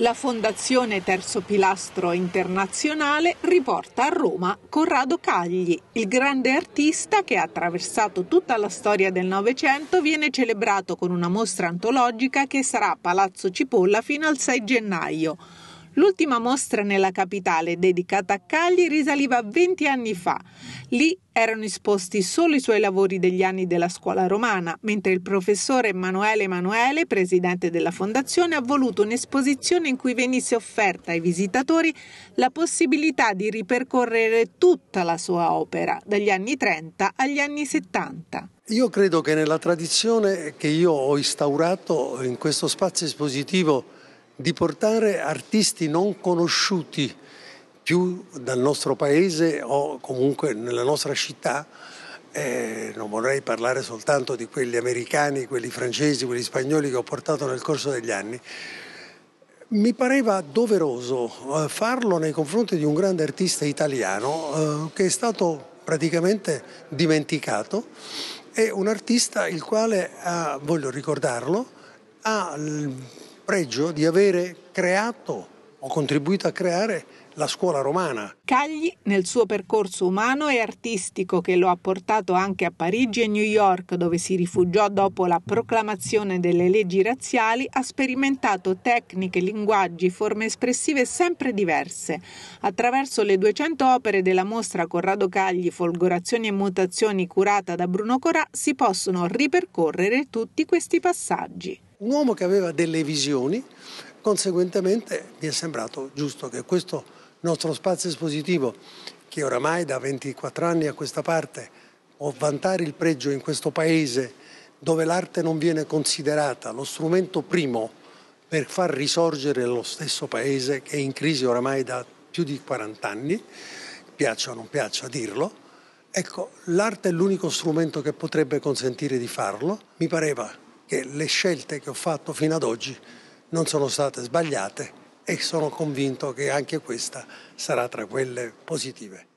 La Fondazione Terzo Pilastro Internazionale riporta a Roma Corrado Cagli, il grande artista che ha attraversato tutta la storia del Novecento, viene celebrato con una mostra antologica che sarà a Palazzo Cipolla fino al 6 gennaio. L'ultima mostra nella capitale dedicata a Cagli risaliva a 20 anni fa. Lì erano esposti solo i suoi lavori degli anni della scuola romana, mentre il professore Emanuele Emanuele, presidente della fondazione, ha voluto un'esposizione in cui venisse offerta ai visitatori la possibilità di ripercorrere tutta la sua opera, dagli anni 30 agli anni 70. Io credo che nella tradizione che io ho instaurato in questo spazio espositivo di portare artisti non conosciuti più dal nostro paese o comunque nella nostra città. Eh, non vorrei parlare soltanto di quelli americani, quelli francesi, quelli spagnoli che ho portato nel corso degli anni. Mi pareva doveroso eh, farlo nei confronti di un grande artista italiano eh, che è stato praticamente dimenticato è un artista il quale ha, voglio ricordarlo, ha pregio di avere creato ho contribuito a creare la scuola romana. Cagli, nel suo percorso umano e artistico che lo ha portato anche a Parigi e New York, dove si rifugiò dopo la proclamazione delle leggi razziali, ha sperimentato tecniche, linguaggi, forme espressive sempre diverse. Attraverso le 200 opere della mostra Corrado Cagli, Folgorazioni e mutazioni curata da Bruno Corà, si possono ripercorrere tutti questi passaggi. Un uomo che aveva delle visioni, conseguentemente mi è sembrato giusto che questo nostro spazio espositivo, che oramai da 24 anni a questa parte può vantare il pregio in questo paese dove l'arte non viene considerata lo strumento primo per far risorgere lo stesso paese che è in crisi oramai da più di 40 anni, piaccia o non piaccia dirlo, ecco, l'arte è l'unico strumento che potrebbe consentire di farlo, mi pareva che le scelte che ho fatto fino ad oggi non sono state sbagliate e sono convinto che anche questa sarà tra quelle positive.